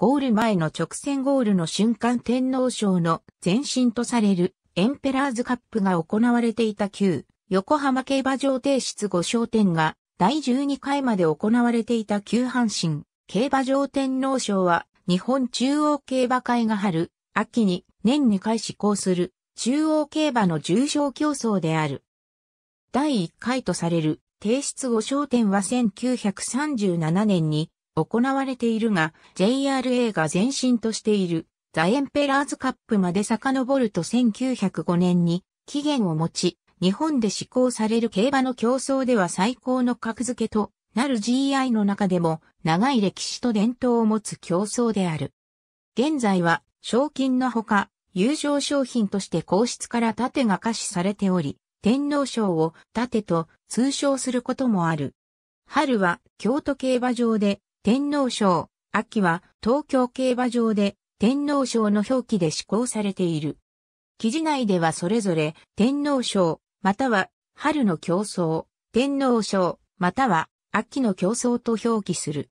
ゴール前の直線ゴールの瞬間天皇賞の前身とされるエンペラーズカップが行われていた旧横浜競馬場提出5商店が第12回まで行われていた旧阪神競馬場天皇賞は日本中央競馬会が春、秋に年2回施行する中央競馬の重賞競争である。第1回とされる提出5商店は1937年に行われているが、JRA が前進としているザ・エンペラーズカップまで遡ると1905年に期限を持ち、日本で施行される競馬の競争では最高の格付けとなる GI の中でも長い歴史と伝統を持つ競争である。現在は賞金のほか、優勝商品として皇室から盾が可視されており、天皇賞を盾と通称することもある。春は京都競馬場で天皇賞、秋は東京競馬場で天皇賞の表記で施行されている。記事内ではそれぞれ天皇賞、または春の競争、天皇賞、または秋の競争と表記する。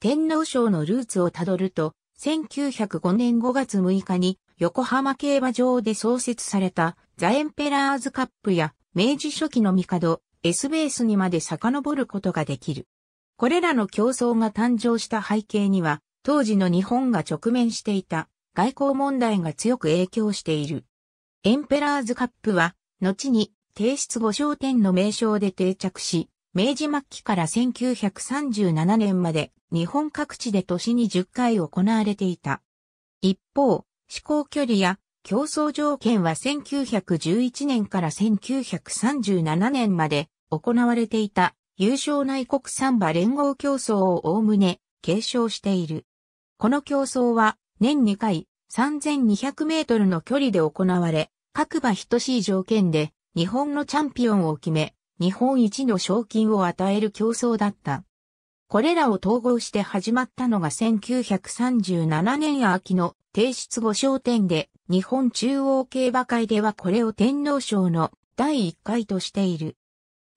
天皇賞のルーツをたどると、1905年5月6日に横浜競馬場で創設されたザ・エンペラーズカップや明治初期の帝、S ベースにまで遡ることができる。これらの競争が誕生した背景には、当時の日本が直面していた外交問題が強く影響している。エンペラーズカップは、後に帝室五商店の名称で定着し、明治末期から1937年まで日本各地で年に10回行われていた。一方、思考距離や競争条件は1911年から1937年まで行われていた優勝内国ンバ連合競争をおおむね継承している。この競争は年2回3200メートルの距離で行われ、各馬等しい条件で日本のチャンピオンを決め、日本一の賞金を与える競争だった。これらを統合して始まったのが1937年秋の提出後商店で日本中央競馬会ではこれを天皇賞の第1回としている。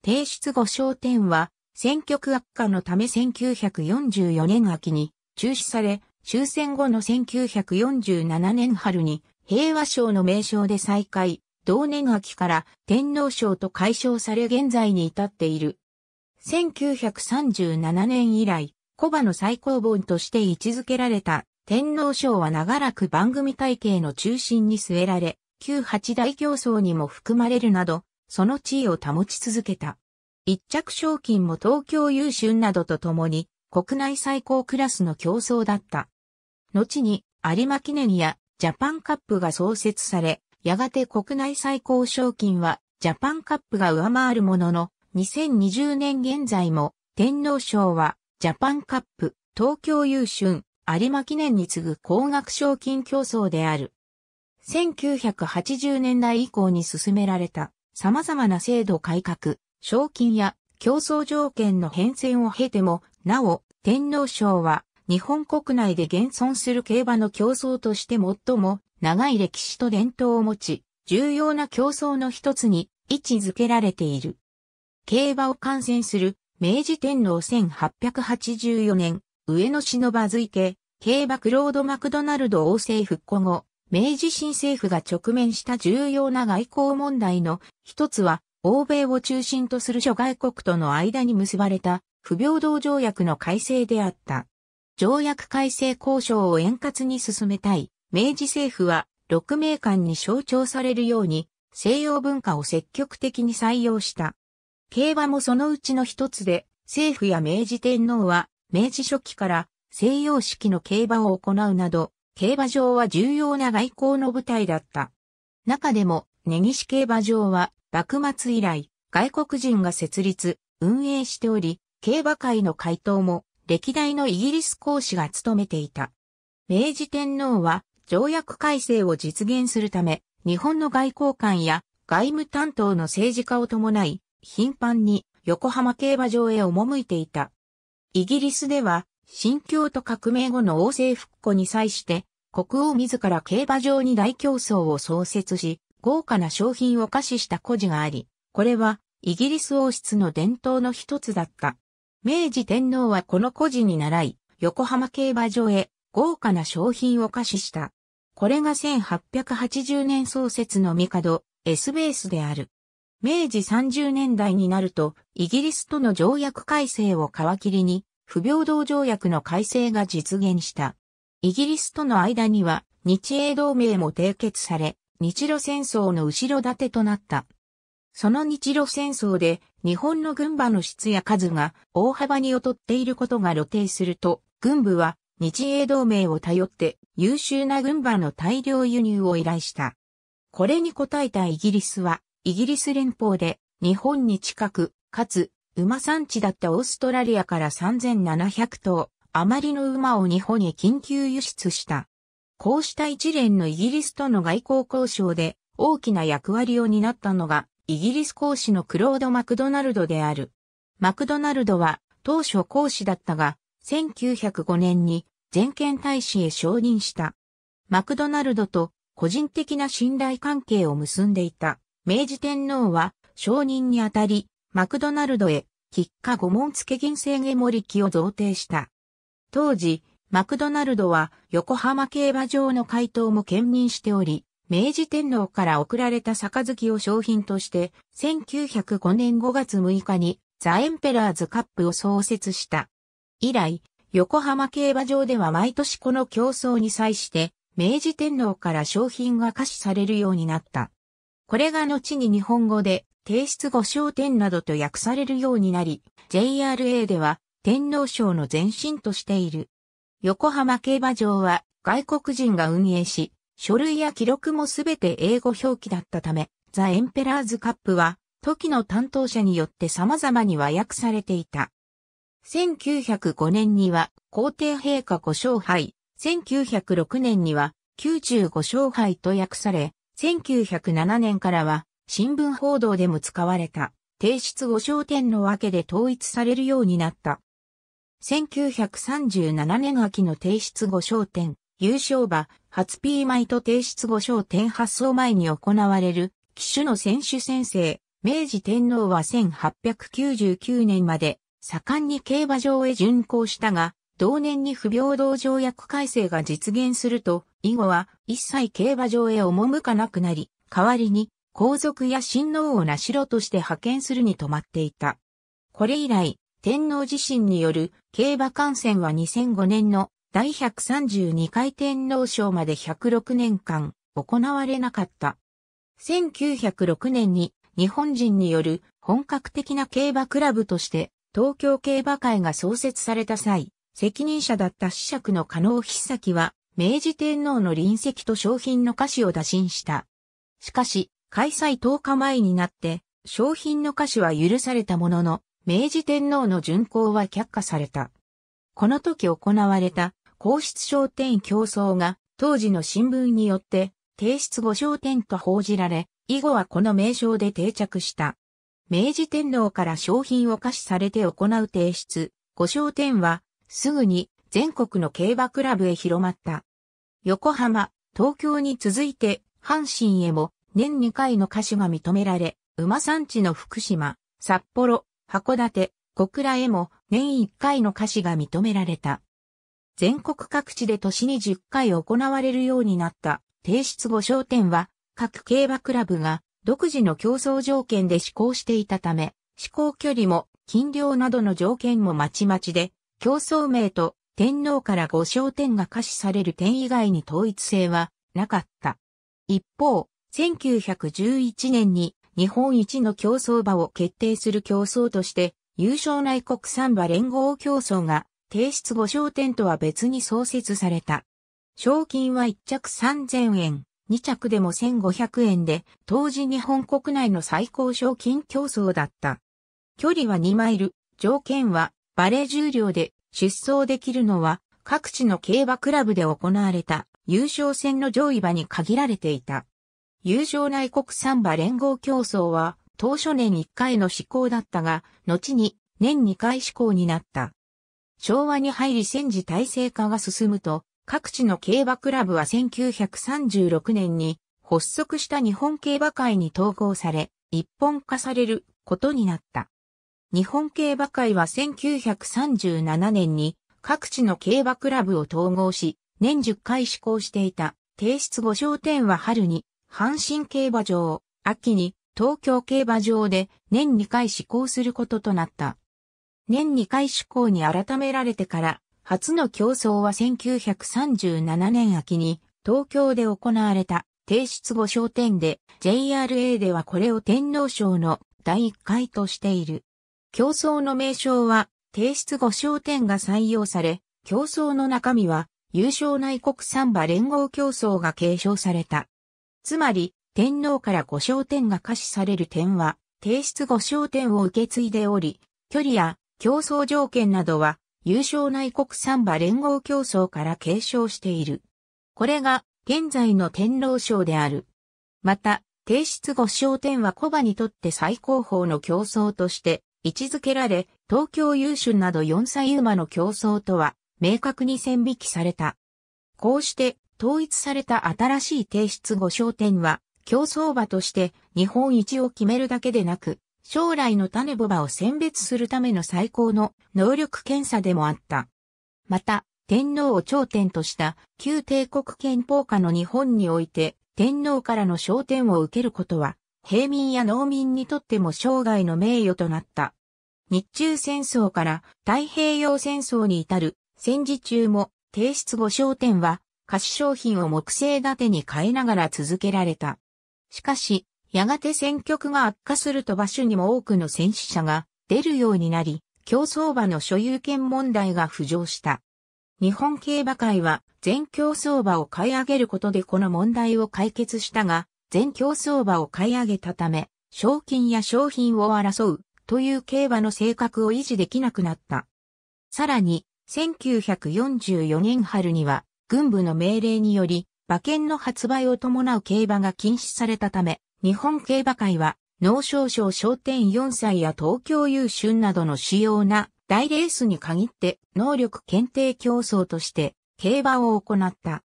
提出後焦点は、選挙区悪化のため1944年秋に中止され、終戦後の1947年春に平和賞の名称で再開、同年秋から天皇賞と解消され現在に至っている。1937年以来、小馬の最高本として位置づけられた天皇賞は長らく番組体系の中心に据えられ、旧八大競争にも含まれるなど、その地位を保ち続けた。一着賞金も東京優秀などとともに、国内最高クラスの競争だった。後に、有馬記念やジャパンカップが創設され、やがて国内最高賞金はジャパンカップが上回るものの、2020年現在も天皇賞はジャパンカップ、東京優秀、有馬記念に次ぐ高額賞金競争である。1980年代以降に進められた様々な制度改革、賞金や競争条件の変遷を経ても、なお、天皇賞は日本国内で現存する競馬の競争として最も長い歴史と伝統を持ち、重要な競争の一つに位置づけられている。競馬を観戦する明治天皇1884年、上野忍ば付け、競馬クロード・マクドナルド王政復古後、明治新政府が直面した重要な外交問題の一つは、欧米を中心とする諸外国との間に結ばれた不平等条約の改正であった。条約改正交渉を円滑に進めたい。明治政府は、六名間に象徴されるように、西洋文化を積極的に採用した。競馬もそのうちの一つで、政府や明治天皇は、明治初期から西洋式の競馬を行うなど、競馬場は重要な外交の舞台だった。中でも、根岸競馬場は、幕末以来、外国人が設立、運営しており、競馬界の回答も、歴代のイギリス講師が務めていた。明治天皇は、条約改正を実現するため、日本の外交官や外務担当の政治家を伴い、頻繁に横浜競馬場へ赴いていた。イギリスでは新京都革命後の王政復古に際して、国王自ら競馬場に大競争を創設し、豪華な商品を貸しした故事があり、これはイギリス王室の伝統の一つだった。明治天皇はこの故事に習い、横浜競馬場へ豪華な商品を貸しした。これが1880年創設の帝、エスベースである。明治30年代になると、イギリスとの条約改正を皮切りに、不平等条約の改正が実現した。イギリスとの間には日英同盟も締結され、日露戦争の後ろ盾となった。その日露戦争で日本の軍馬の質や数が大幅に劣っていることが露呈すると、軍部は日英同盟を頼って優秀な軍馬の大量輸入を依頼した。これに応えたイギリスは、イギリス連邦で日本に近く、かつ馬産地だったオーストラリアから3700頭、余りの馬を日本に緊急輸出した。こうした一連のイギリスとの外交交渉で大きな役割を担ったのがイギリス公使のクロード・マクドナルドである。マクドナルドは当初公使だったが1905年に全権大使へ承認した。マクドナルドと個人的な信頼関係を結んでいた明治天皇は承認にあたりマクドナルドへ、喫下五門付銀製モ盛機を贈呈した。当時、マクドナルドは横浜競馬場の回答も兼任しており、明治天皇から贈られた杯を商品として、1905年5月6日にザ・エンペラーズカップを創設した。以来、横浜競馬場では毎年この競争に際して、明治天皇から商品が可視されるようになった。これが後に日本語で提出後商店などと訳されるようになり、JRA では天皇賞の前身としている。横浜競馬場は外国人が運営し、書類や記録もすべて英語表記だったため、ザ・エンペラーズ・カップは、時の担当者によって様々に和訳されていた。1905年には皇帝陛下5勝敗、1906年には95勝敗と訳され、1907年からは新聞報道でも使われた、提出後焦点のわけで統一されるようになった。1937年秋の提出後焦点、優勝馬、初 P イと提出後焦点発送前に行われる、騎手の選手宣誓、明治天皇は1899年まで、盛んに競馬場へ巡行したが、同年に不平等条約改正が実現すると、以後は一切競馬場へ赴かなくなり、代わりに皇族や親王をしろとして派遣するに止まっていた。これ以来、天皇自身による競馬観戦は2005年の第132回天皇賞まで106年間行われなかった。1906年に日本人による本格的な競馬クラブとして東京競馬会が創設された際、責任者だった試釈の加納筆先は明治天皇の臨席と商品の歌詞を打診した。しかし、開催10日前になって、商品の菓子は許されたものの、明治天皇の巡行は却下された。この時行われた皇室商店競争が当時の新聞によって提出後商店と報じられ、以後はこの名称で定着した。明治天皇から商品を貸しされて行う提出、五商店はすぐに全国の競馬クラブへ広まった。横浜、東京に続いて阪神へも年2回の歌手が認められ、馬産地の福島、札幌、函館、小倉へも年1回の歌手が認められた。全国各地で年に10回行われるようになった提出後商店は各競馬クラブが独自の競争条件で施行していたため、施行距離も金量などの条件もまちまちで、競争名と天皇から御商店が可視される点以外に統一性はなかった。一方、1911年に日本一の競争馬を決定する競争として、優勝内国産馬連合競争が、提出後商店とは別に創設された。賞金は1着3000円、2着でも1500円で、当時日本国内の最高賞金競争だった。距離は2マイル、条件は、バレー重量で出走できるのは、各地の競馬クラブで行われた優勝戦の上位馬に限られていた。友情内国三馬連合競争は、当初年1回の施行だったが、後に年2回施行になった。昭和に入り戦時体制化が進むと、各地の競馬クラブは1936年に発足した日本競馬会に統合され、一本化されることになった。日本競馬会は1937年に各地の競馬クラブを統合し、年10回施行していた。提出後商店は春に阪神競馬場、秋に東京競馬場で年2回施行することとなった。年2回施行に改められてから、初の競争は1937年秋に東京で行われた提出後商店で JRA ではこれを天皇賞の第1回としている。競争の名称は提出後商店が採用され、競争の中身は優勝内国産馬連合競争が継承された。つまり、天皇から御賞点が可視される点は、提出御賞点を受け継いでおり、距離や競争条件などは、優勝内国三馬連合競争から継承している。これが、現在の天皇賞である。また、提出御賞点はコバにとって最高峰の競争として、位置づけられ、東京優秀など四歳馬の競争とは、明確に線引きされた。こうして、統一された新しい提出後商店は、競争馬として日本一を決めるだけでなく、将来の種ボバを選別するための最高の能力検査でもあった。また、天皇を頂点とした旧帝国憲法下の日本において、天皇からの焦点を受けることは、平民や農民にとっても生涯の名誉となった。日中戦争から太平洋戦争に至る戦時中も提出後焦点は菓し商品を木製立てに変えながら続けられた。しかし、やがて戦局が悪化すると場所にも多くの戦死者が出るようになり、競走馬の所有権問題が浮上した。日本競馬会は全競走馬を買い上げることでこの問題を解決したが、全競走馬を買い上げたため、賞金や商品を争うという競馬の性格を維持できなくなった。さらに、1944年春には軍部の命令により、馬券の発売を伴う競馬が禁止されたため、日本競馬会は、農商省商店4歳や東京優春などの主要な大レースに限って能力検定競争として競馬を行った。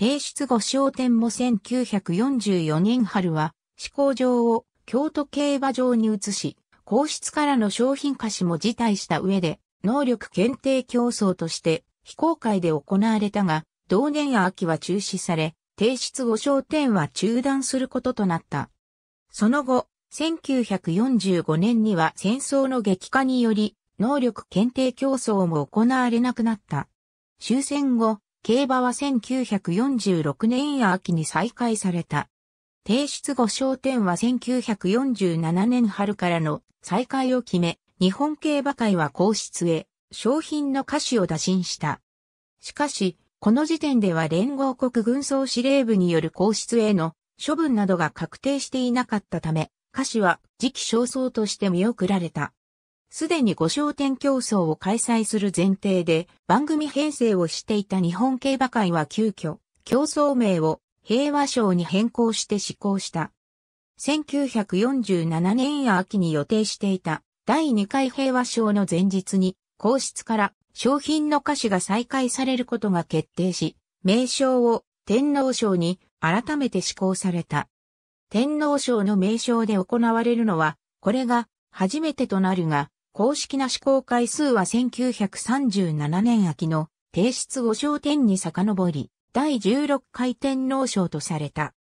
提出後商店も1944年春は、試行場を京都競馬場に移し、皇室からの商品貸しも辞退した上で、能力検定競争として非公開で行われたが、同年秋は中止され、提出後商店は中断することとなった。その後、1945年には戦争の激化により、能力検定競争も行われなくなった。終戦後、競馬は1946年秋に再開された。提出後商店は1947年春からの再開を決め、日本競馬会は皇室へ商品の歌詞を打診した。しかし、この時点では連合国軍総司令部による皇室への処分などが確定していなかったため、下詞は時期尚早として見送られた。すでに五商店競争を開催する前提で番組編成をしていた日本競馬会は急遽競争名を平和賞に変更して施行した。1947年秋に予定していた第2回平和賞の前日に皇室から商品の歌詞が再開されることが決定し、名称を天皇賞に改めて施行された。天皇賞の名称で行われるのは、これが初めてとなるが、公式な施行回数は1937年秋の提出5章点に遡り、第16回天皇賞とされた。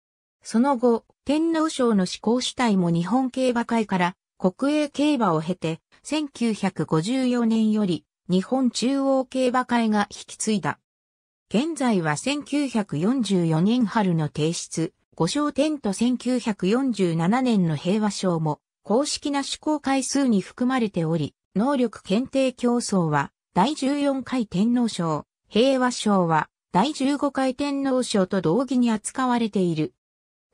その後、天皇賞の施行主体も日本競馬会から国営競馬を経て、1954年より日本中央競馬会が引き継いだ。現在は1944年春の提出、五章点と1947年の平和賞も公式な試行回数に含まれており、能力検定競争は第14回天皇賞、平和賞は第15回天皇賞と同義に扱われている。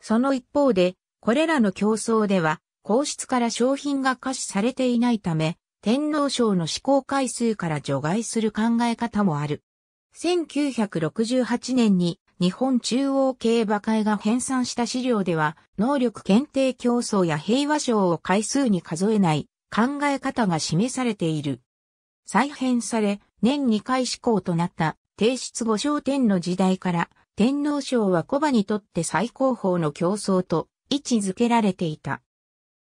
その一方で、これらの競争では、皇室から商品が可視されていないため、天皇賞の試行回数から除外する考え方もある。1968年に日本中央競馬会が編纂した資料では、能力検定競争や平和賞を回数に数えない考え方が示されている。再編され、年2回試行となった提出後商点の時代から、天皇賞は小馬にとって最高峰の競争と位置づけられていた。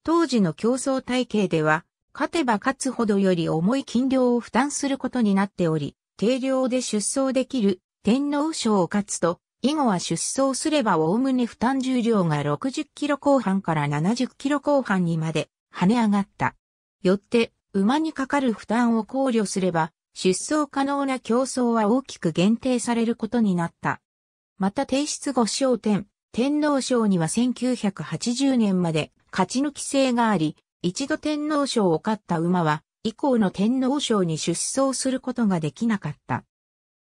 当時の競争体系では、勝てば勝つほどより重い金量を負担することになっており、定量で出走できる天皇賞を勝つと、以後は出走すればおおむね負担重量が60キロ後半から70キロ後半にまで跳ね上がった。よって、馬にかかる負担を考慮すれば、出走可能な競争は大きく限定されることになった。また提出後焦点、天皇賞には1980年まで勝ち抜き制があり、一度天皇賞を勝った馬は、以降の天皇賞に出走することができなかった。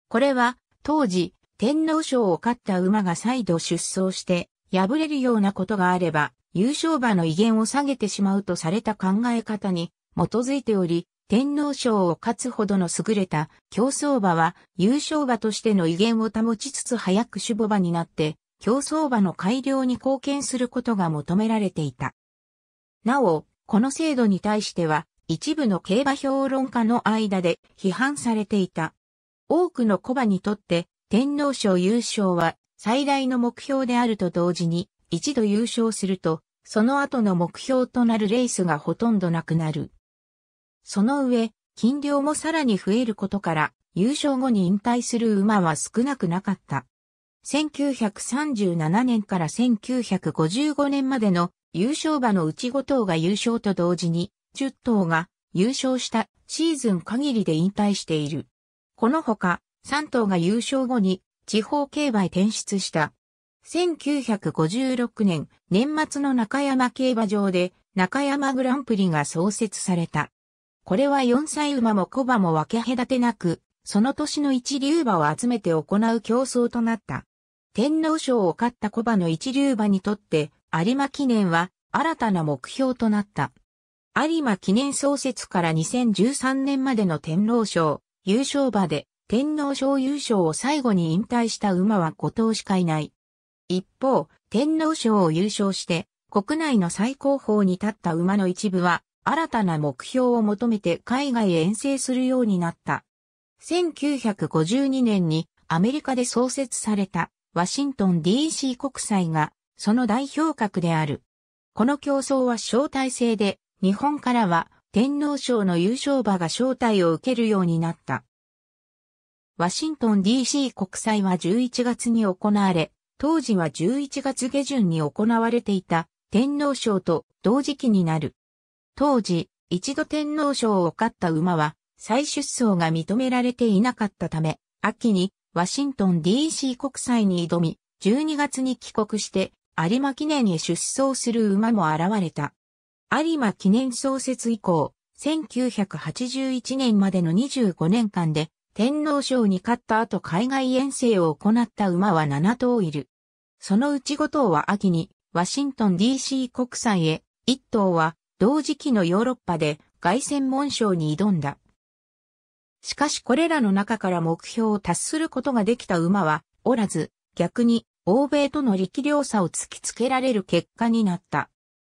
これは、当時、天皇賞を勝った馬が再度出走して、敗れるようなことがあれば、優勝馬の威厳を下げてしまうとされた考え方に基づいており、天皇賞を勝つほどの優れた競争馬は優勝馬としての威厳を保ちつつ早く守護馬になって競争馬の改良に貢献することが求められていた。なお、この制度に対しては、一部の競馬評論家の間で批判されていた。多くの小馬にとって天皇賞優勝は最大の目標であると同時に一度優勝するとその後の目標となるレースがほとんどなくなる。その上、金量もさらに増えることから優勝後に引退する馬は少なくなかった。1937年から1955年までの優勝馬のうち5頭が優勝と同時に、10頭が優勝したシーズン限りで引退している。このほか、3頭が優勝後に地方競馬へ転出した。1956年、年末の中山競馬場で中山グランプリが創設された。これは4歳馬も小馬も分け隔てなく、その年の一流馬を集めて行う競争となった。天皇賞を勝った小馬の一流馬にとって、有馬記念は新たな目標となった。有馬記念創設から2013年までの天皇賞、優勝馬で天皇賞優勝を最後に引退した馬は5頭しかいない。一方、天皇賞を優勝して国内の最高峰に立った馬の一部は新たな目標を求めて海外へ遠征するようになった。1952年にアメリカで創設されたワシントン DC 国際がその代表格である。この競争は招待制で、日本からは天皇賞の優勝馬が招待を受けるようになった。ワシントン DC 国際は11月に行われ、当時は11月下旬に行われていた天皇賞と同時期になる。当時、一度天皇賞を勝った馬は再出走が認められていなかったため、秋にワシントン DC 国際に挑み、12月に帰国して有馬記念へ出走する馬も現れた。有馬記念創設以降、1981年までの25年間で、天皇賞に勝った後海外遠征を行った馬は7頭いる。そのうち5頭は秋に、ワシントン DC 国際へ、1頭は、同時期のヨーロッパで、外戦門賞に挑んだ。しかしこれらの中から目標を達することができた馬は、おらず、逆に、欧米との力量差を突きつけられる結果になった。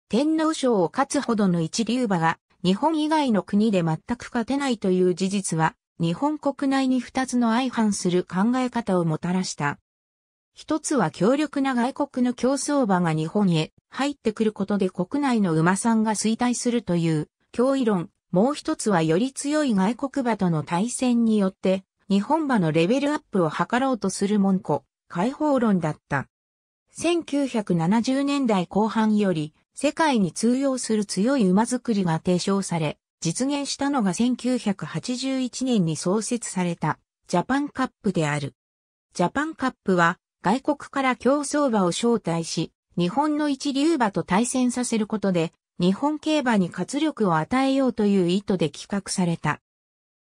天皇賞を勝つほどの一流馬が日本以外の国で全く勝てないという事実は日本国内に二つの相反する考え方をもたらした。一つは強力な外国の競争馬が日本へ入ってくることで国内の馬さんが衰退するという脅威論。もう一つはより強い外国馬との対戦によって日本馬のレベルアップを図ろうとする門戸。解放論だった。1970年代後半より世界に通用する強い馬作りが提唱され、実現したのが1981年に創設されたジャパンカップである。ジャパンカップは外国から競争馬を招待し、日本の一流馬と対戦させることで、日本競馬に活力を与えようという意図で企画された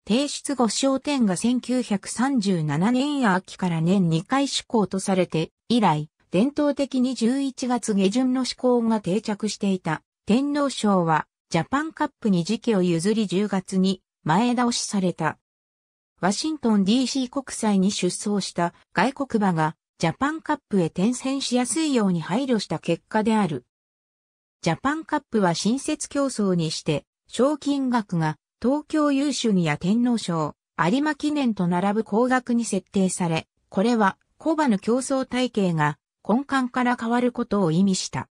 提出後商店が1937年秋から年2回施行とされて、以来、伝統的に11月下旬の施行が定着していた。天皇賞は、ジャパンカップに時期を譲り10月に前倒しされた。ワシントン DC 国際に出走した外国馬がジャパンカップへ転戦しやすいように配慮した結果である。ジャパンカップは新設競争にして、賞金額が東京優秀にや天皇賞、有馬記念と並ぶ高額に設定され、これはコバの競争体系が根幹から変わることを意味した。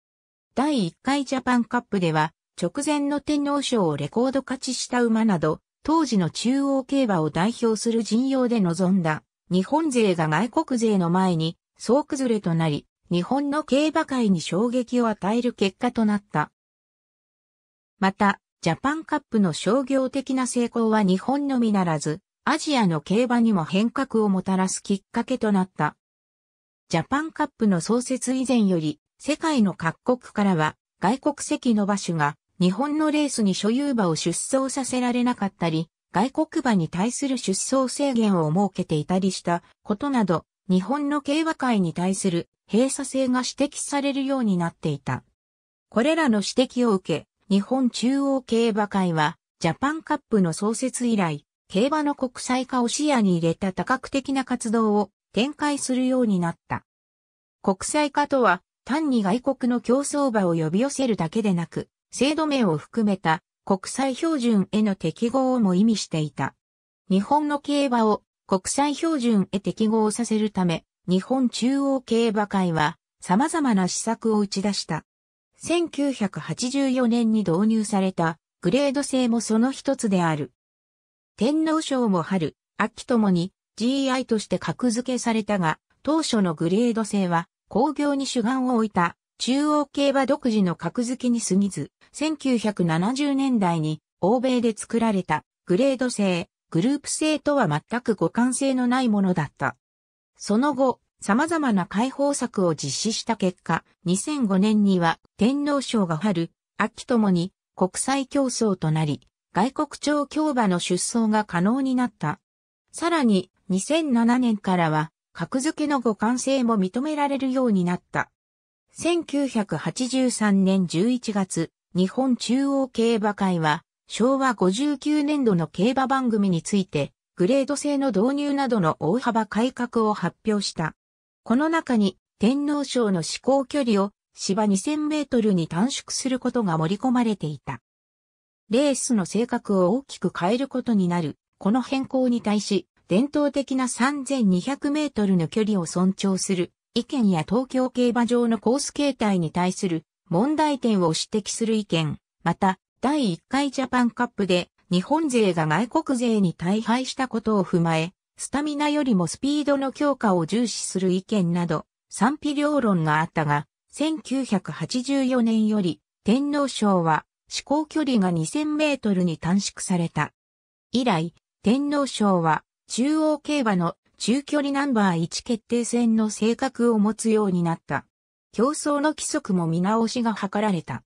第1回ジャパンカップでは、直前の天皇賞をレコード勝ちした馬など、当時の中央競馬を代表する陣容で臨んだ、日本勢が外国勢の前に、総崩れとなり、日本の競馬界に衝撃を与える結果となった。また、ジャパンカップの商業的な成功は日本のみならず、アジアの競馬にも変革をもたらすきっかけとなった。ジャパンカップの創設以前より、世界の各国からは外国籍の馬種が日本のレースに所有馬を出走させられなかったり、外国馬に対する出走制限を設けていたりしたことなど、日本の競馬界に対する閉鎖性が指摘されるようになっていた。これらの指摘を受け、日本中央競馬会は、ジャパンカップの創設以来、競馬の国際化を視野に入れた多角的な活動を展開するようになった。国際化とは、単に外国の競争馬を呼び寄せるだけでなく、制度面を含めた国際標準への適合をも意味していた。日本の競馬を国際標準へ適合させるため、日本中央競馬会は様々な施策を打ち出した。1984年に導入されたグレード制もその一つである。天皇賞も春、秋ともに GI として格付けされたが、当初のグレード制は工業に主眼を置いた中央競馬独自の格付けに過ぎず、1970年代に欧米で作られたグレード制、グループ制とは全く互換性のないものだった。その後、様々な解放策を実施した結果、2005年には天皇賞が春、秋ともに国際競争となり、外国調競馬の出走が可能になった。さらに、2007年からは、格付けの互換性も認められるようになった。1983年11月、日本中央競馬会は、昭和59年度の競馬番組について、グレード制の導入などの大幅改革を発表した。この中に天皇賞の試行距離を芝2000メートルに短縮することが盛り込まれていた。レースの性格を大きく変えることになる。この変更に対し、伝統的な3200メートルの距離を尊重する意見や東京競馬場のコース形態に対する問題点を指摘する意見、また、第1回ジャパンカップで日本勢が外国勢に大敗したことを踏まえ、スタミナよりもスピードの強化を重視する意見など、賛否両論があったが、1984年より天皇賞は試行距離が2000メートルに短縮された。以来、天皇賞は中央競馬の中距離ナンバー1決定戦の性格を持つようになった。競争の規則も見直しが図られた。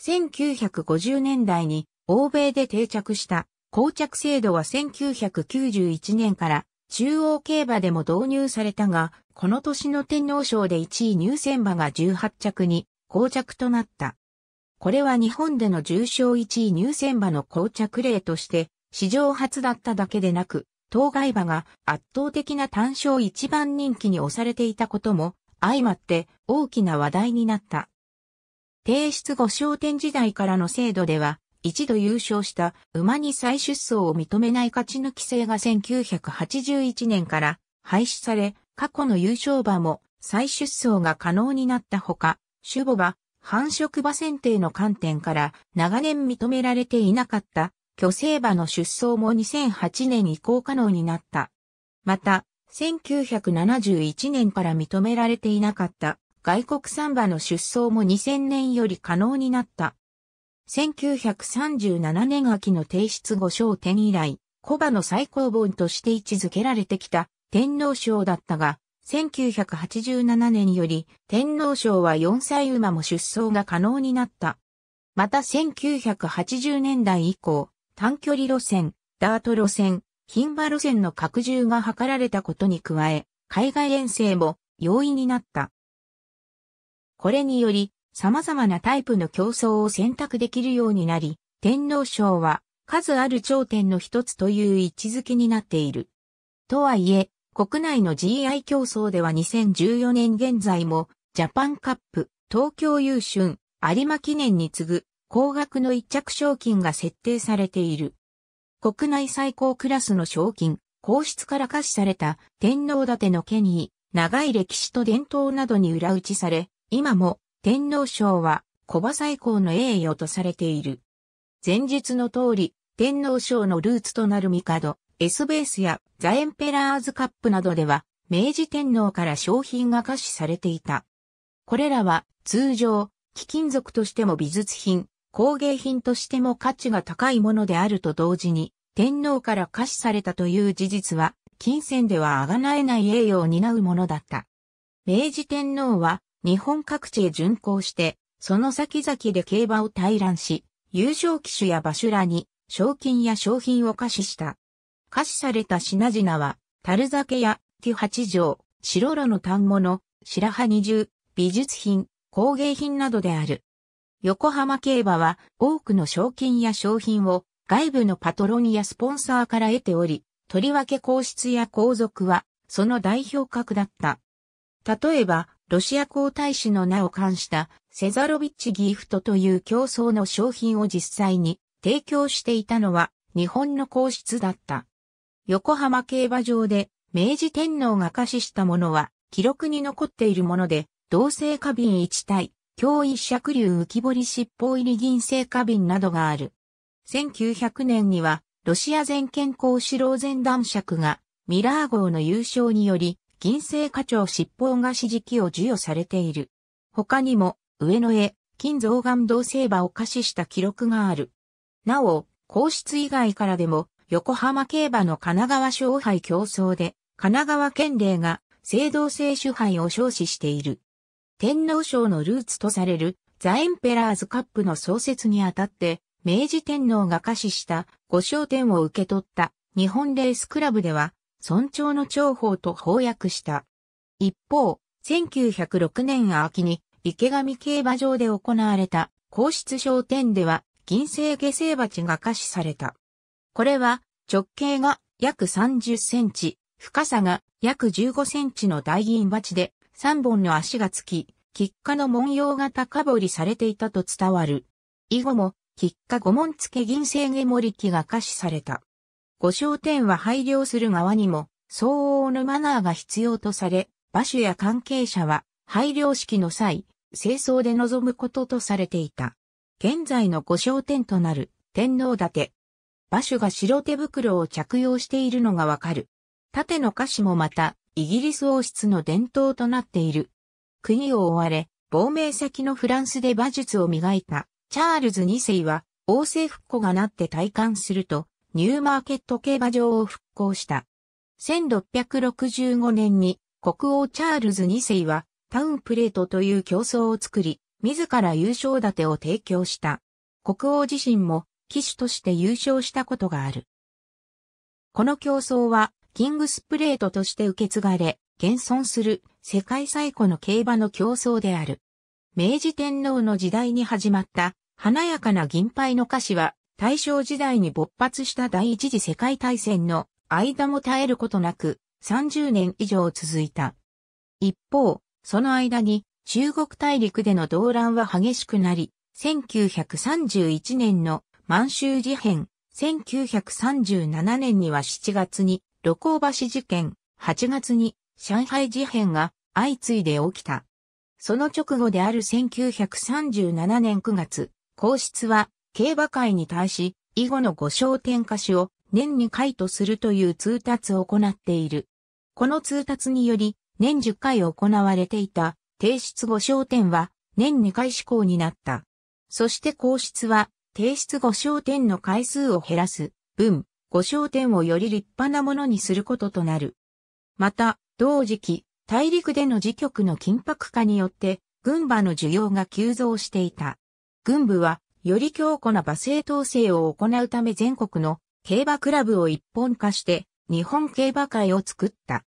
1950年代に欧米で定着した膠着制度は1991年から中央競馬でも導入されたが、この年の天皇賞で1位入選馬が18着に膠着となった。これは日本での重賞1位入選馬の膠着例として、史上初だっただけでなく、当該馬が圧倒的な単勝一番人気に押されていたことも、相まって大きな話題になった。提出後商店時代からの制度では、一度優勝した馬に再出走を認めない勝ち抜き制が1981年から廃止され、過去の優勝馬も再出走が可能になったほか、守母馬、繁殖馬選定の観点から長年認められていなかった巨生馬の出走も2008年以降可能になった。また、1971年から認められていなかった外国産馬の出走も2000年より可能になった。1937年秋の提出後商店以来、古馬の最高本として位置づけられてきた天皇賞だったが、1987年より天皇賞は4歳馬も出走が可能になった。また1980年代以降、短距離路線、ダート路線、頻馬路線の拡充が図られたことに加え、海外遠征も容易になった。これにより、様々なタイプの競争を選択できるようになり、天皇賞は数ある頂点の一つという位置づけになっている。とはいえ、国内の GI 競争では2014年現在も、ジャパンカップ、東京優春、有馬記念に次ぐ、高額の一着賞金が設定されている。国内最高クラスの賞金、皇室から課しされた天皇立ての権威、長い歴史と伝統などに裏打ちされ、今も天皇賞は古馬最高の栄誉とされている。前述の通り、天皇賞のルーツとなる帝、S ベースやザ・エンペラーズカップなどでは、明治天皇から商品が可視されていた。これらは通常、貴金属としても美術品、工芸品としても価値が高いものであると同時に、天皇から可視されたという事実は、金銭では贖えない栄誉を担うものだった。明治天皇は日本各地へ巡行して、その先々で競馬を対乱し、優勝騎手や馬主らに賞金や賞品を貸しした。貸しされた品々は、樽酒や木八条、白炉の単物、白羽二重、美術品、工芸品などである。横浜競馬は多くの賞金や賞品を外部のパトロニやスポンサーから得ており、とりわけ皇室や皇族はその代表格だった。例えば、ロシア皇太子の名を冠したセザロビッチギフトという競争の商品を実際に提供していたのは日本の皇室だった。横浜競馬場で明治天皇が下賜したものは記録に残っているもので、同性花瓶1体、京一尺竜浮彫り尻尾入り銀製花瓶などがある。1900年には、ロシア全健康四郎前男爵が、ミラー号の優勝により、銀星課長執法菓子時期を授与されている。他にも、上野へ、金増岩銅成馬を可視した記録がある。なお、皇室以外からでも、横浜競馬の神奈川賞敗競争で、神奈川県令が、青銅製主敗を称視している。天皇賞のルーツとされる、ザ・エンペラーズカップの創設にあたって、明治天皇が下視した、五賞点を受け取った、日本レースクラブでは、村長の重宝と翻訳した。一方、1906年秋に池上競馬場で行われた皇室商店では銀製下生鉢が可視された。これは直径が約30センチ、深さが約15センチの大銀鉢で3本の足がつき、喫下の文様が高掘りされていたと伝わる。以後も、喫下五門付け銀製下盛り機が可視された。ご商店は配慮する側にも相応のマナーが必要とされ、馬主や関係者は配慮式の際、清掃で臨むこととされていた。現在のご商店となる天皇立て。馬主が白手袋を着用しているのがわかる。盾の歌詞もまた、イギリス王室の伝統となっている。国を追われ、亡命先のフランスで馬術を磨いたチャールズ2世は王政復古がなって体感すると、ニューマーケット競馬場を復興した。1665年に国王チャールズ2世はタウンプレートという競争を作り、自ら優勝立てを提供した。国王自身も騎手として優勝したことがある。この競争はキングスプレートとして受け継がれ、現存する世界最古の競馬の競争である。明治天皇の時代に始まった華やかな銀杯の歌詞は大正時代に勃発した第一次世界大戦の間も絶えることなく30年以上続いた。一方、その間に中国大陸での動乱は激しくなり、1931年の満州事変、1937年には7月に露光橋事件、8月に上海事変が相次いで起きた。その直後である1937年9月、皇室は競馬会に対し、以後の五賞点歌詞を年2回とするという通達を行っている。この通達により、年10回行われていた提出五賞点は年2回施行になった。そして皇室は提出五賞点の回数を減らす分、五賞点をより立派なものにすることとなる。また、同時期、大陸での時局の緊迫化によって、軍馬の需要が急増していた。軍部は、より強固な馬政統制を行うため全国の競馬クラブを一本化して日本競馬会を作った。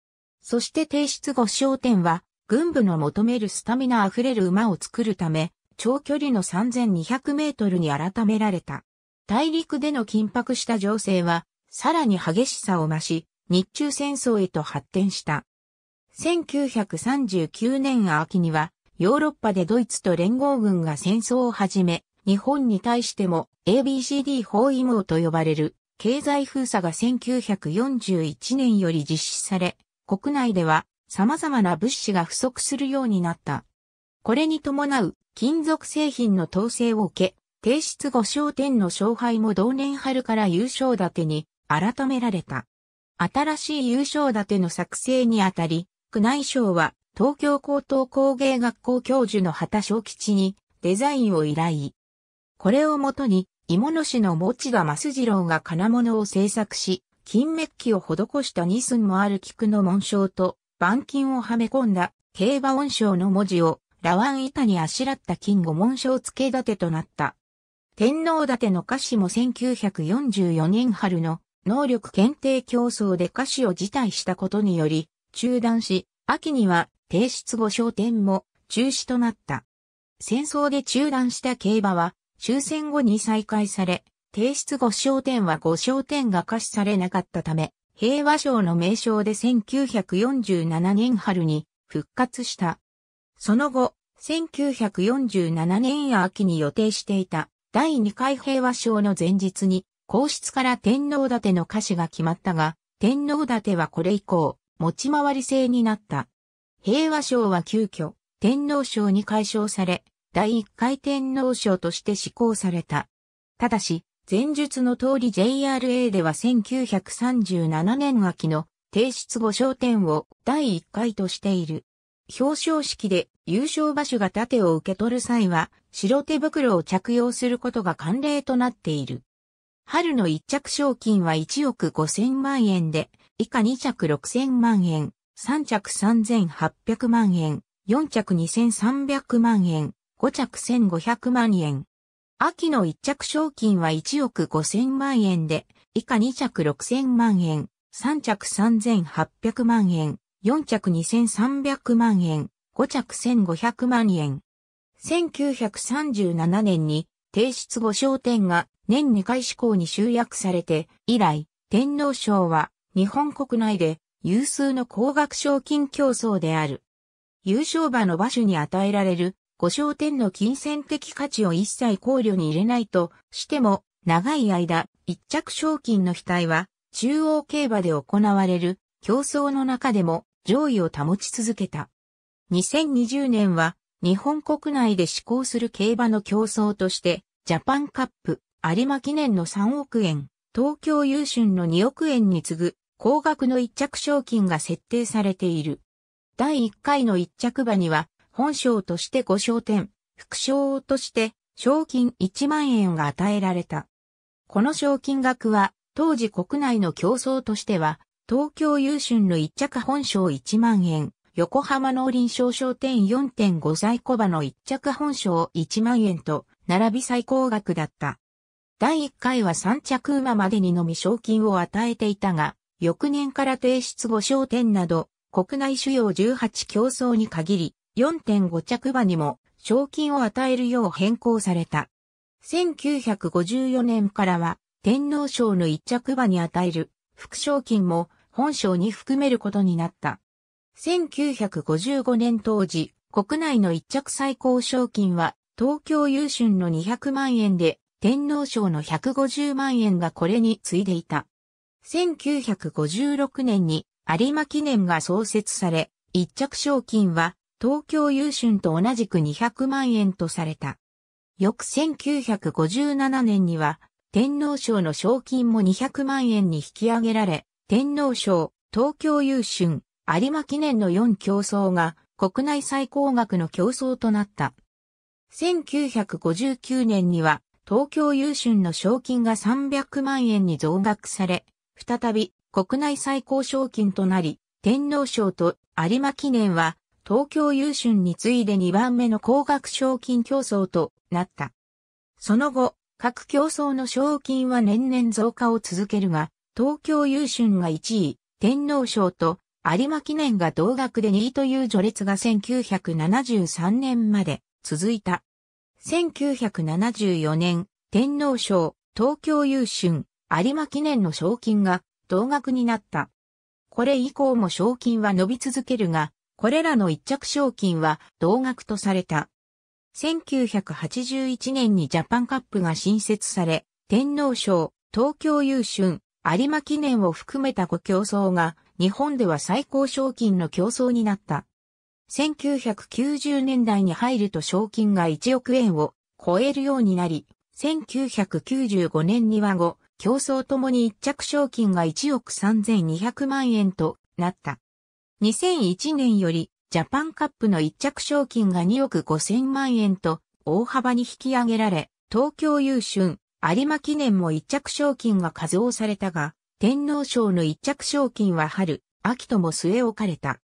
そして提出後焦点は軍部の求めるスタミナ溢れる馬を作るため長距離の3200メートルに改められた。大陸での緊迫した情勢はさらに激しさを増し日中戦争へと発展した。1939年秋にはヨーロッパでドイツと連合軍が戦争を始め、日本に対しても ABCD 包囲網と呼ばれる経済封鎖が1941年より実施され、国内では様々な物資が不足するようになった。これに伴う金属製品の統制を受け、提出後商店の勝敗も同年春から優勝立てに改められた。新しい優勝立ての作成にあたり、宮内省は東京高等工芸学校教授の畑小吉にデザインを依頼。これをもとに、芋野市の持田増次郎が金物を制作し、金メッキを施した二寸もある菊の紋章と、板金をはめ込んだ競馬紋章の文字を、ラワン板にあしらった金五紋章付け立てとなった。天皇立ての歌詞も1944年春の能力検定競争で歌詞を辞退したことにより中断し、秋には提出後商店も中止となった。戦争で中断した競馬は終戦後に再開され、提出後商店は後商店が可視されなかったため、平和賞の名称で1947年春に復活した。その後、1947年秋に予定していた第2回平和賞の前日に、皇室から天皇立ての歌詞が決まったが、天皇立てはこれ以降、持ち回り制になった。平和賞は急遽、天皇賞に解消され、第1回天皇賞として施行された。ただし、前述の通り JRA では1937年秋の提出後焦点を第1回としている。表彰式で優勝馬主が盾を受け取る際は白手袋を着用することが慣例となっている。春の一着賞金は1億5000万円で、以下2着6000万円、3着3800万円、4着2300万円、5着1500万円。秋の1着賞金は1億5000万円で、以下2着6000万円、3着3800万円、4着2300万円、5着1500万円。1937年に提出後商店が年2回施行に集約されて、以来、天皇賞は日本国内で有数の高額賞金競争である。優勝馬の馬種に与えられる五商店の金銭的価値を一切考慮に入れないとしても、長い間、一着賞金の額は、中央競馬で行われる競争の中でも上位を保ち続けた。2020年は日本国内で施行する競馬の競争としてジャパンカップ有馬記念の3億円、東京優春の2億円に次ぐ高額の一着賞金が設定されている。第1回の一着馬には本賞として5賞点、副賞として賞金1万円が与えられた。この賞金額は、当時国内の競争としては、東京優春の一着本賞1万円、横浜農林賞賞店4.5在庫場の一着本賞1万円と、並び最高額だった。第1回は3着馬までにのみ賞金を与えていたが、翌年から提出5賞点など、国内主要18競争に限り、4.5着馬にも賞金を与えるよう変更された。1954年からは天皇賞の1着馬に与える副賞金も本賞に含めることになった。1955年当時、国内の1着最高賞金は東京優春の200万円で天皇賞の150万円がこれに次いでいた。1956年に有馬記念が創設され、一着賞金は東京優春と同じく200万円とされた。翌1957年には、天皇賞の賞金も200万円に引き上げられ、天皇賞、東京優春、有馬記念の4競争が国内最高額の競争となった。1959年には東京優春の賞金が300万円に増額され、再び国内最高賞金となり、天皇賞と有馬記念は東京優春に次いで2番目の高額賞金競争となった。その後、各競争の賞金は年々増加を続けるが、東京優春が1位、天皇賞と有馬記念が同額で2位という序列が1973年まで続いた。1974年、天皇賞、東京優春、有馬記念の賞金が同額になった。これ以降も賞金は伸び続けるが、これらの一着賞金は同額とされた。1981年にジャパンカップが新設され、天皇賞、東京優春、有馬記念を含めた5競争が日本では最高賞金の競争になった。1990年代に入ると賞金が1億円を超えるようになり、1995年には後、競争ともに一着賞金が1億3200万円となった。2001年よりジャパンカップの一着賞金が2億5000万円と大幅に引き上げられ、東京優春、有馬記念も一着賞金が加増されたが、天皇賞の一着賞金は春、秋とも据え置かれた。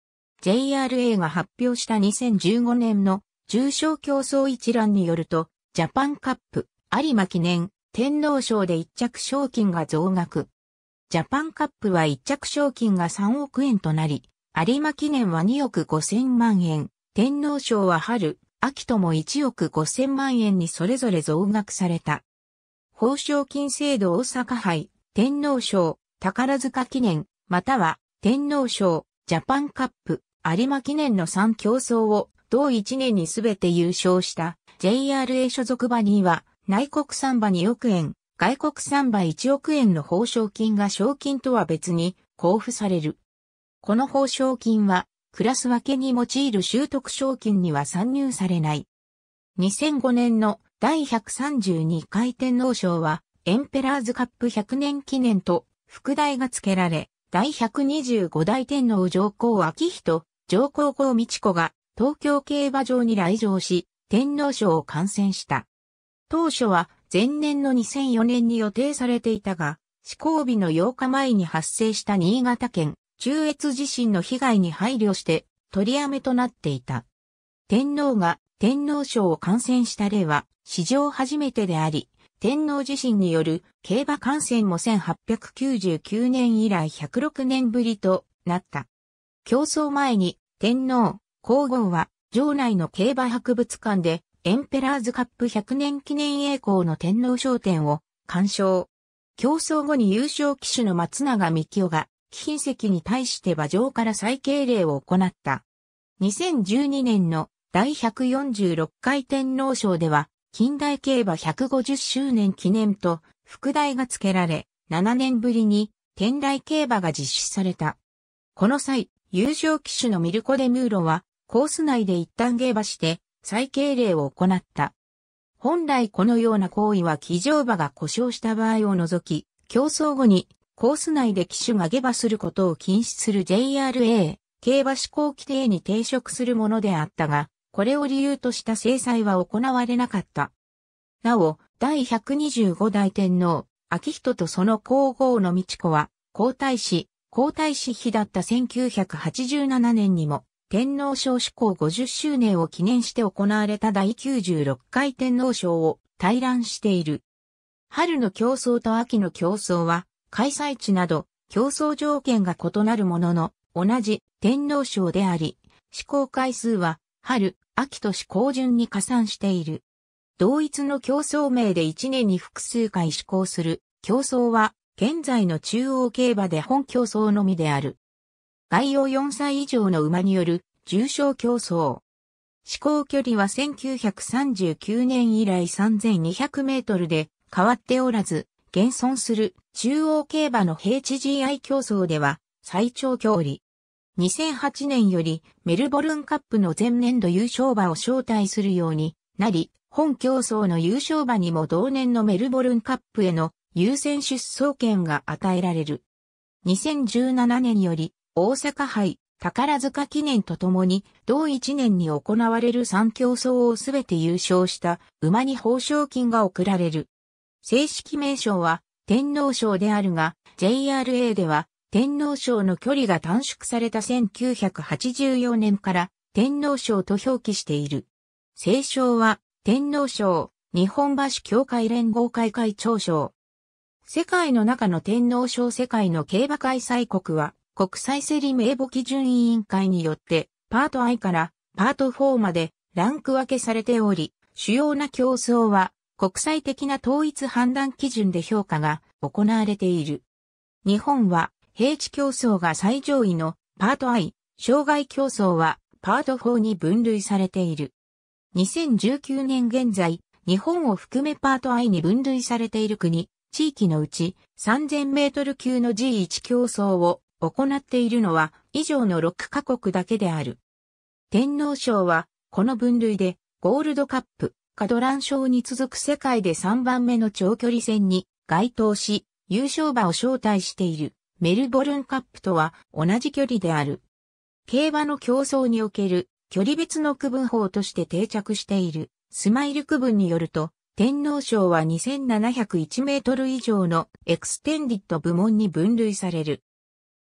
JRA が発表した2015年の重賞競争一覧によると、ジャパンカップ、有馬記念、天皇賞で一着賞金が増額。ジャパンカップは一着賞金が3億円となり、有馬記念は2億5千万円、天皇賞は春、秋とも1億5千万円にそれぞれ増額された。報奨金制度大阪杯、天皇賞、宝塚記念、または天皇賞、ジャパンカップ、有馬記念の3競争を同1年にすべて優勝した JRA 所属馬には内国産馬2億円、外国産馬1億円の報奨金が賞金とは別に交付される。この報奨金は、クラス分けに用いる習得賞金には参入されない。2005年の第132回天皇賞は、エンペラーズカップ100年記念と、副題が付けられ、第125代天皇上皇昭仁、上皇后美智子が、東京競馬場に来場し、天皇賞を観戦した。当初は、前年の2004年に予定されていたが、施行日の8日前に発生した新潟県中越地震の被害に配慮して取りやめとなっていた。天皇が天皇賞を感染した例は史上初めてであり、天皇地震による競馬感染も1899年以来106年ぶりとなった。競争前に天皇、皇后は城内の競馬博物館でエンペラーズカップ100年記念栄光の天皇賞典を鑑賞。競争後に優勝騎手の松永希夫が賓石に対して馬上から再敬礼を行った。2012年の第146回天皇賞では、近代競馬150周年記念と副題が付けられ、7年ぶりに天台競馬が実施された。この際、優勝騎手のミルコ・デ・ムーロは、コース内で一旦競馬して、再敬礼を行った。本来このような行為は騎乗馬が故障した場合を除き、競争後にコース内で機種が下馬することを禁止する JRA、競馬志向規定に抵触するものであったが、これを理由とした制裁は行われなかった。なお、第125代天皇、昭仁とその皇后の道子は、皇太子、皇太子妃だった1987年にも、天皇賞志向50周年を記念して行われた第96回天皇賞を対覧している。春の競争と秋の競争は、開催地など、競争条件が異なるものの、同じ天皇賞であり、試行回数は、春、秋と試行順に加算している。同一の競争名で1年に複数回試行する競争は、現在の中央競馬で本競争のみである。概要4歳以上の馬による重賞競争。試行距離は1939年以来3200メートルで変わっておらず、現存する中央競馬の HGI 競争では最長距離。2008年よりメルボルンカップの前年度優勝馬を招待するようになり、本競争の優勝馬にも同年のメルボルンカップへの優先出走権が与えられる。2017年より大阪杯宝塚記念とともに同一年に行われる3競争をすべて優勝した馬に報奨金が贈られる。正式名称は天皇賞であるが、JRA では天皇賞の距離が短縮された1984年から天皇賞と表記している。正称は天皇賞、日本橋協会連合会会長賞。世界の中の天皇賞世界の競馬開催国は国際競り名簿基準委員会によってパート I からパート4までランク分けされており、主要な競争は国際的な統一判断基準で評価が行われている。日本は、平地競争が最上位のパート I、障害競争はパート4に分類されている。2019年現在、日本を含めパート I に分類されている国、地域のうち3000メートル級の G1 競争を行っているのは以上の6カ国だけである。天皇賞はこの分類でゴールドカップ、カドラン賞に続く世界で3番目の長距離戦に該当し、優勝馬を招待しているメルボルンカップとは同じ距離である。競馬の競争における距離別の区分法として定着しているスマイル区分によると、天皇賞は2701メートル以上のエクステンディット部門に分類される。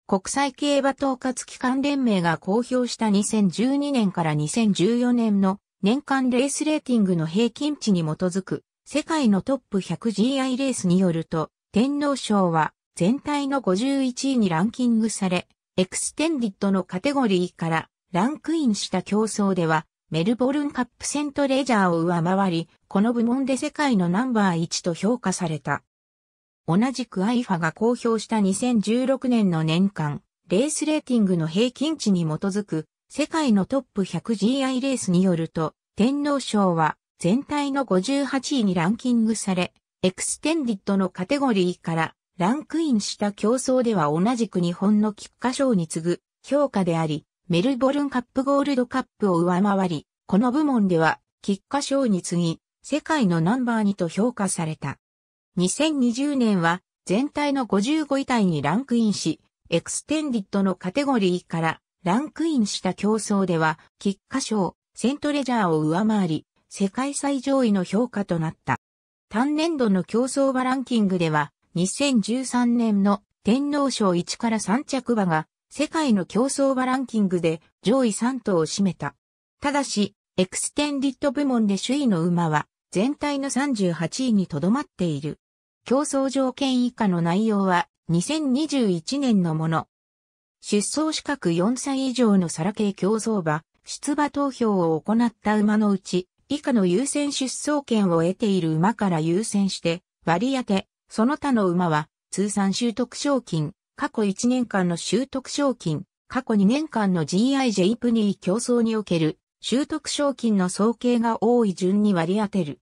国際競馬統括機関連盟が公表した2012年から2014年の年間レースレーティングの平均値に基づく世界のトップ 100GI レースによると、天皇賞は全体の51位にランキングされ、エクステンディットのカテゴリーからランクインした競争では、メルボルンカップセントレジャーを上回り、この部門で世界のナンバー1と評価された。同じく IFA が公表した2016年の年間、レースレーティングの平均値に基づく世界のトップ 100GI レースによると、天皇賞は全体の58位にランキングされ、エクステンディットのカテゴリーからランクインした競争では同じく日本の菊花賞に次ぐ評価であり、メルボルンカップゴールドカップを上回り、この部門では菊花賞に次ぎ、世界のナンバー2と評価された。2020年は全体の55位台にランクインし、エクステンディットのカテゴリーからランクインした競争では、菊花賞、セントレジャーを上回り、世界最上位の評価となった。単年度の競争馬ランキングでは、2013年の天皇賞1から3着馬が、世界の競争馬ランキングで上位3頭を占めた。ただし、エクステンディット部門で首位の馬は、全体の38位にとどまっている。競争条件以下の内容は、2021年のもの、出走資格4歳以上の皿系競走馬、出馬投票を行った馬のうち、以下の優先出走権を得ている馬から優先して、割り当て、その他の馬は、通算習得賞金、過去1年間の習得賞金、過去2年間の GIJ プニー競争における、習得賞金の総計が多い順に割り当てる。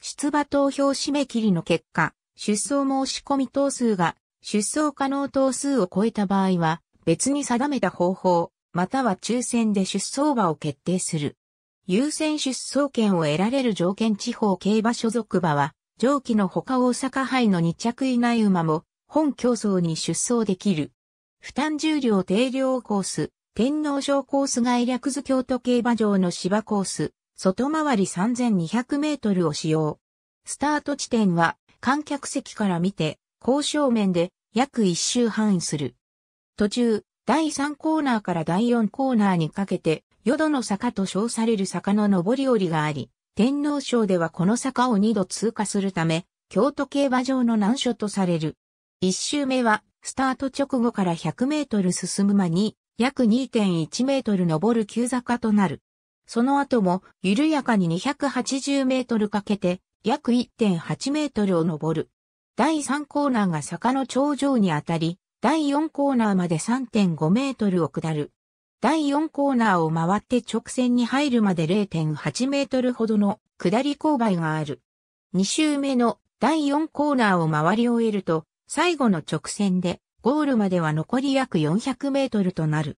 出馬投票締め切りの結果、出走申し込み等数が出走可能等数を超えた場合は、別に定めた方法、または抽選で出走馬を決定する。優先出走権を得られる条件地方競馬所属馬は、上記のほか大阪杯の2着以内馬も、本競争に出走できる。負担重量定量コース、天皇賞コース外略図京都競馬場の芝コース、外回り3200メートルを使用。スタート地点は観客席から見て、交渉面で約1周範囲する。途中、第3コーナーから第4コーナーにかけて、淀の坂と称される坂の上り下りがあり、天皇賞ではこの坂を2度通過するため、京都競馬場の難所とされる。1周目は、スタート直後から100メートル進む間に、約2.1メートル上る急坂となる。その後も、緩やかに280メートルかけて、約1.8メートルを上る。第3コーナーが坂の頂上にあたり、第4コーナーまで3.5メートルを下る。第4コーナーを回って直線に入るまで0.8メートルほどの下り勾配がある。2周目の第4コーナーを回り終えると、最後の直線でゴールまでは残り約400メートルとなる。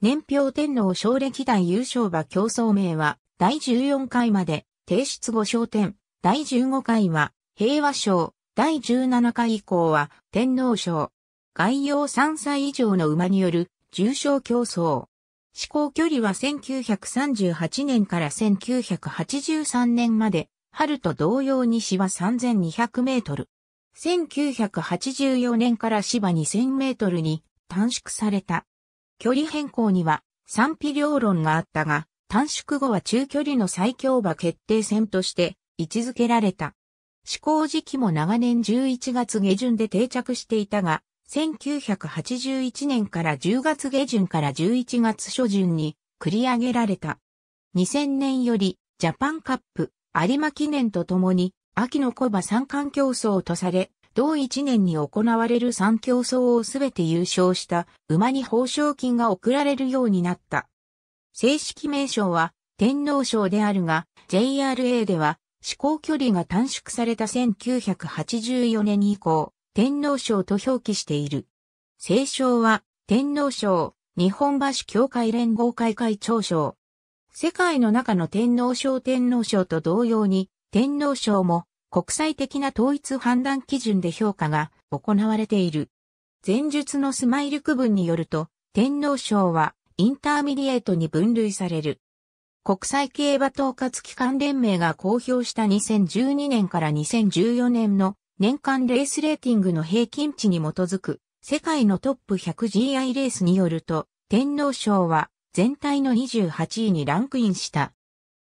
年表天皇賞歴代優勝馬競争名は、第14回まで、提出後昇天、第15回は、平和賞、第17回以降は、天皇賞、愛用3歳以上の馬による重賞競争。試行距離は1938年から1983年まで、春と同様に芝3200メートル。1984年から芝2000メートルに短縮された。距離変更には賛否両論があったが、短縮後は中距離の最強馬決定戦として位置づけられた。施行時期も長年11月下旬で定着していたが、1981年から10月下旬から11月初旬に繰り上げられた。2000年よりジャパンカップ有馬記念とともに秋の小馬三冠競争とされ、同一年に行われる三競争をすべて優勝した馬に報奨金が贈られるようになった。正式名称は天皇賞であるが、JRA では、試行距離が短縮された1984年以降、天皇賞と表記している。聖賞は、天皇賞、日本橋協会連合会会長賞。世界の中の天皇賞天皇賞と同様に、天皇賞も国際的な統一判断基準で評価が行われている。前述のスマイル区分によると、天皇賞はインターミディエートに分類される。国際競馬統括機関連盟が公表した2012年から2014年の年間レースレーティングの平均値に基づく世界のトップ 100GI レースによると、天皇賞は全体の28位にランクインした。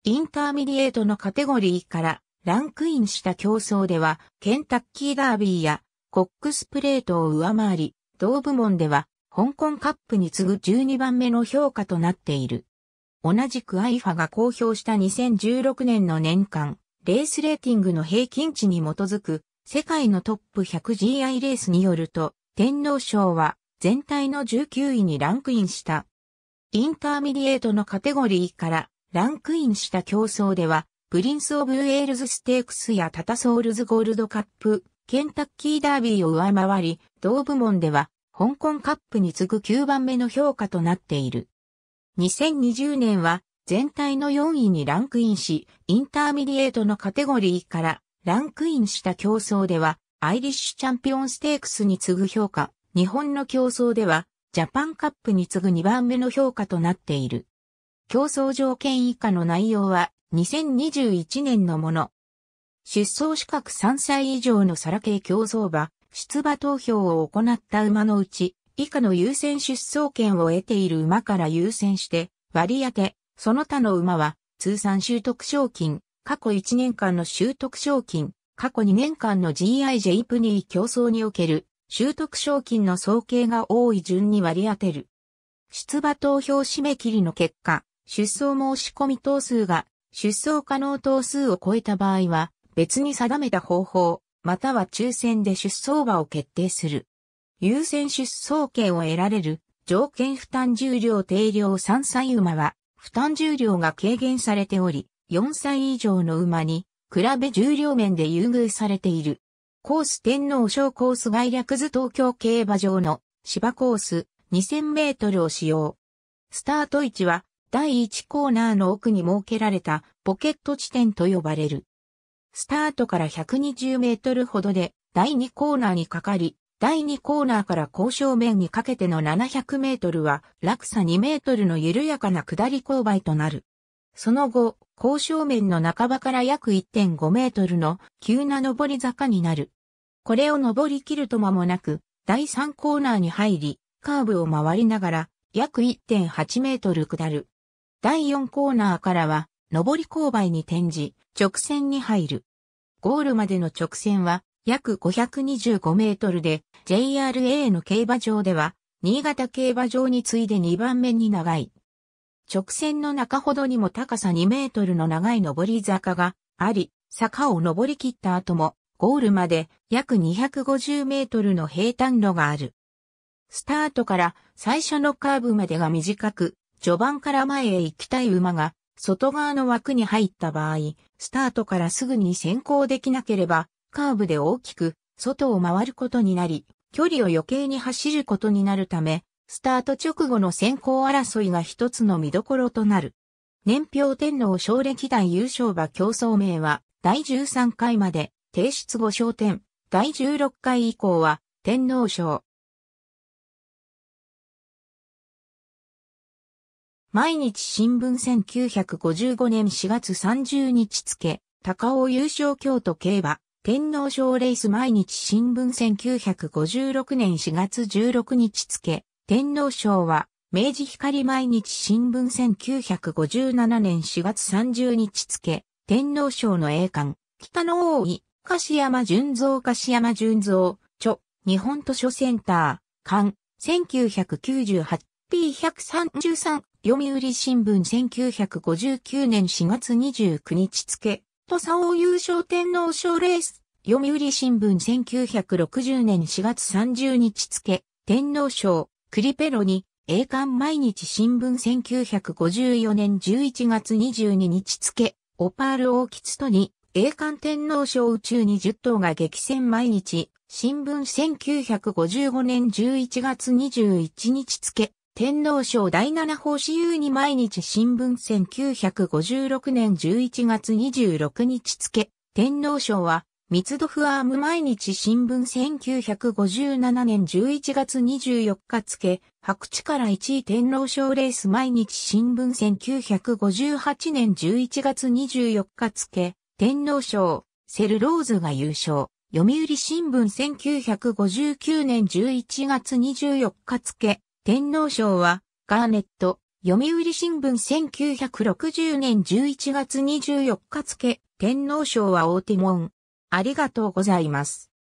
インターミディエートのカテゴリーからランクインした競争では、ケンタッキーダービーやコックスプレートを上回り、同部門では香港カップに次ぐ12番目の評価となっている。同じくアイファが公表した2016年の年間、レースレーティングの平均値に基づく世界のトップ 100GI レースによると、天皇賞は全体の19位にランクインした。インターミディエートのカテゴリーからランクインした競争では、プリンス・オブ・ウェールズ・ステークスやタタソールズ・ゴールドカップ、ケンタッキー・ダービーを上回り、同部門では、香港カップに次ぐ9番目の評価となっている。2020年は全体の4位にランクインし、インターミディエートのカテゴリーからランクインした競争では、アイリッシュチャンピオンステークスに次ぐ評価、日本の競争では、ジャパンカップに次ぐ2番目の評価となっている。競争条件以下の内容は、2021年のもの。出走資格3歳以上のサラ系競争馬、出馬投票を行った馬のうち、以下の優先出走権を得ている馬から優先して、割り当て、その他の馬は、通算習得賞金過去1年間の習得賞金、過去2年間の GIJ プニー競争における習得賞金の総計が多い順に割り当てる。出馬投票締め切りの結果、出走申し込み等数が出走可能等数を超えた場合は、別に定めた方法、または抽選で出走馬を決定する。優先出走権を得られる条件負担重量定量3歳馬は、負担重量が軽減されており、4歳以上の馬に、比べ重量面で優遇されている。コース天皇賞コース概略図東京競馬場の芝コース2000メートルを使用。スタート位置は第1コーナーの奥に設けられたポケット地点と呼ばれる。スタートから120メートルほどで第2コーナーにかかり、第2コーナーから交渉面にかけての700メートルは落差2メートルの緩やかな下り勾配となる。その後、交渉面の半ばから約1.5メートルの急な上り坂になる。これを上り切ると間もなく、第3コーナーに入り、カーブを回りながら約1.8メートル下る。第4コーナーからは、上り勾配に転じ、直線に入る。ゴールまでの直線は約525メートルで、JRA の競馬場では、新潟競馬場に次いで2番目に長い直線の中ほどにも高さ2メートルの長い上り坂があり、坂を上り切った後も、ゴールまで約250メートルの平坦路がある。スタートから最初のカーブまでが短く、序盤から前へ行きたい馬が、外側の枠に入った場合、スタートからすぐに先行できなければ、カーブで大きく、外を回ることになり、距離を余計に走ることになるため、スタート直後の先行争いが一つの見どころとなる。年表天皇賞歴代優勝馬競争名は、第13回まで、提出後焦点、第16回以降は、天皇賞。毎日新聞1955年4月30日付、高尾優勝京都競馬、天皇賞レース毎日新聞1956年4月16日付、天皇賞は、明治光毎日新聞1957年4月30日付、天皇賞の栄冠、北の大井、柏山純造柏山純造、著、日本図書センター、館、1998p133 読売新聞1959年4月29日付、土佐王優勝天皇賞レース、読売新聞1960年4月30日付、天皇賞、クリペロに、栄冠毎日新聞1954年11月22日付、オパール王吉トに、栄冠天皇賞宇宙20頭が激戦毎日、新聞1955年11月21日付、天皇賞第7報私優に毎日新聞1956年11月26日付、天皇賞は密度フアーム毎日新聞1957年11月24日付、白地から1位天皇賞レース毎日新聞1958年11月24日付、天皇賞、セルローズが優勝。読売新聞1959年11月24日付、天皇賞は、ガーネット、読売新聞1960年11月24日付、天皇賞は大手門。ありがとうございます。